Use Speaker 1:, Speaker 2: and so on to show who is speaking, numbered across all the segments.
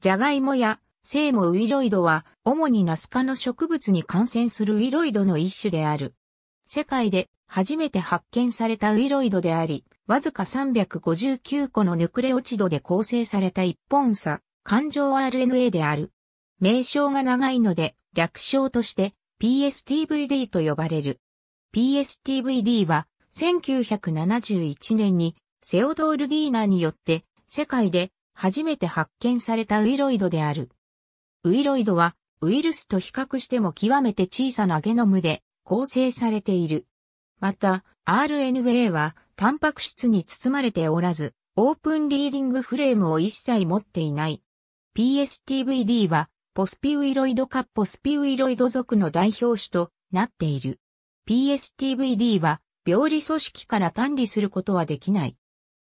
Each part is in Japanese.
Speaker 1: ジャガイモやセイモウイロイドは、主にナス科の植物に感染するウイロイドの一種である。世界で初めて発見されたウイロイドであり、わずか359個のヌクレオチドで構成された一本差、環状 RNA である。名称が長いので、略称として PSTVD と呼ばれる。PSTVD は、1971年にセオドール・ディーナによって世界で初めて発見されたウイロイドである。ウイロイドはウイルスと比較しても極めて小さなゲノムで構成されている。また、RNA はタンパク質に包まれておらず、オープンリーディングフレームを一切持っていない。PSTVD はポスピウイロイドかポスピウイロイド属の代表種となっている。PSTVD は病理組織から単理することはできない。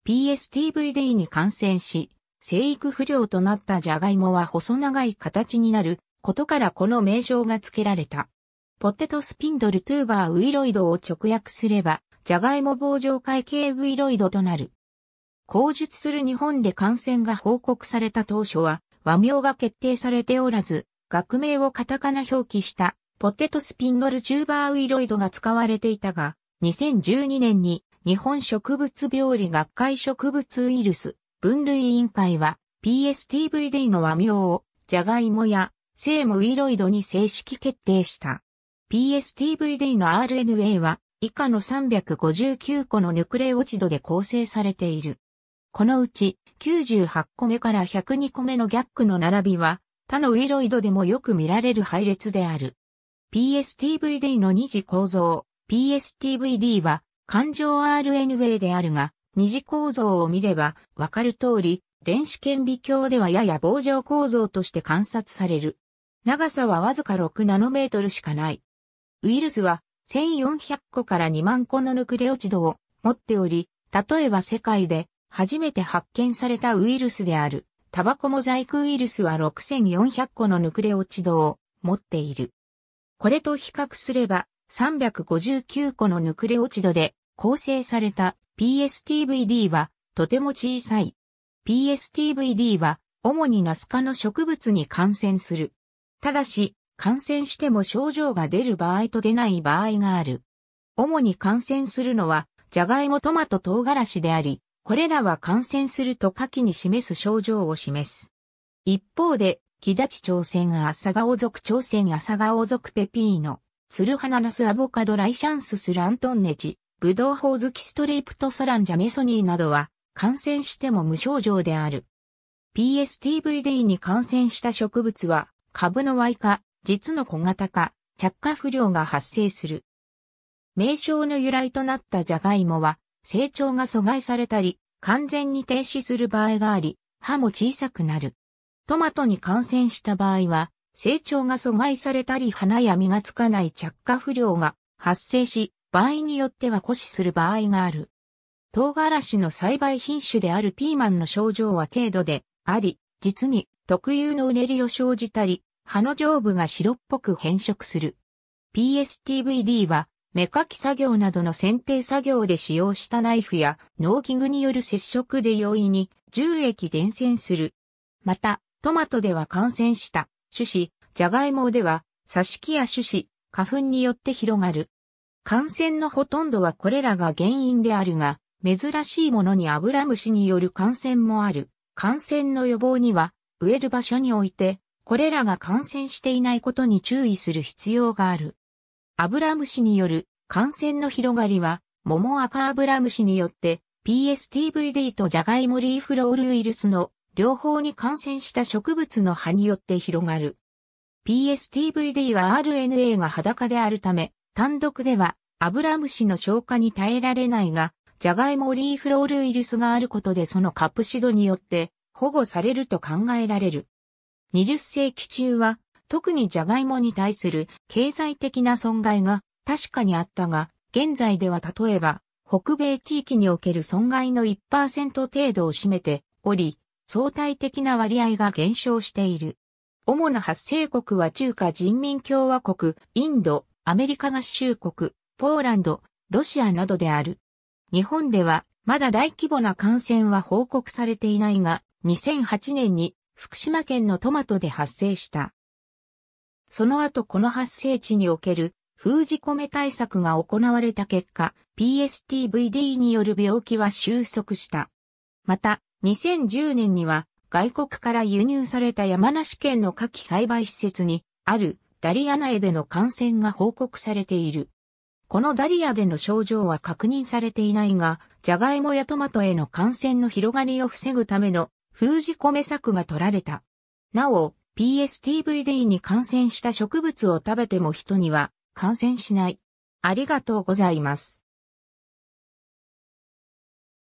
Speaker 1: PSTVD に感染し、生育不良となったジャガイモは細長い形になることからこの名称が付けられた。ポテトスピンドルトゥーバーウイロイドを直訳すれば、ジャガイモ棒状会系ウイロイドとなる。口述する日本で感染が報告された当初は、和名が決定されておらず、学名をカタカナ表記したポテトスピンドルチューバーウイロイドが使われていたが、2012年に日本植物病理学会植物ウイルス分類委員会は PSTVD の和名をジャガイモやセームウイロイドに正式決定した。PSTVD の RNA は以下の359個のヌクレオチドで構成されている。このうち98個目から102個目のギャックの並びは他のウイロイドでもよく見られる配列である。PSTVD の二次構造、PSTVD は環状 RNA であるが、二次構造を見ればわかる通り、電子顕微鏡ではやや棒状構造として観察される。長さはわずか6ナノメートルしかない。ウイルスは1400個から2万個のヌクレオチドを持っており、例えば世界で初めて発見されたウイルスであるタバコモザイクウイルスは6400個のヌクレオチドを持っている。これと比較すれば359個のヌクレオチドで構成された PSTVD はとても小さい。PSTVD は主にナス科の植物に感染する。ただし、感染しても症状が出る場合と出ない場合がある。主に感染するのは、ジャガイモトマト唐辛子であり、これらは感染すると下記に示す症状を示す。一方で、木立朝鮮朝顔族朝鮮朝顔族ペピーノ、ツルハナナスアボカドライシャンススラントンネジ、ブドウホオズキストレイプトソランジャメソニーなどは感染しても無症状である。PSTVD に感染した植物は株の Y 化、実の小型化、着火不良が発生する。名称の由来となったジャガイモは成長が阻害されたり完全に停止する場合があり、葉も小さくなる。トマトに感染した場合は成長が阻害されたり花や実がつかない着火不良が発生し、場合によっては枯死する場合がある。唐辛子の栽培品種であるピーマンの症状は軽度であり、実に特有のうねりを生じたり、葉の上部が白っぽく変色する。PSTVD は、芽かき作業などの剪定作業で使用したナイフや農機具による接触で容易に重液伝染する。また、トマトでは感染した、種子、ジャガイモでは、刺し木や種子、花粉によって広がる。感染のほとんどはこれらが原因であるが、珍しいものにアブラムシによる感染もある。感染の予防には、植える場所において、これらが感染していないことに注意する必要がある。アブラムシによる感染の広がりは、桃赤アブラムシによって PSTVD とジャガイモリーフロールウイルスの両方に感染した植物の葉によって広がる。PSTVD は RNA が裸であるため、単独ではアブラムシの消化に耐えられないが、ジャガイモリーフロールウイルスがあることでそのカプシドによって保護されると考えられる。20世紀中は特にジャガイモに対する経済的な損害が確かにあったが、現在では例えば北米地域における損害の1%程度を占めており、相対的な割合が減少している。主な発生国は中華人民共和国、インド、アメリカ合衆国、ポーランド、ロシアなどである。日本では、まだ大規模な感染は報告されていないが、2008年に福島県のトマトで発生した。その後この発生地における封じ込め対策が行われた結果、PSTVD による病気は収束した。また、2010年には外国から輸入された山梨県の夏季栽培施設にあるダリア内での感染が報告されている。このダリアでの症状は確認されていないが、ジャガイモやトマトへの感染の広がりを防ぐための封じ込め策が取られた。なお、PSTVD に感染した植物を食べても人には感染しない。ありがとうございます。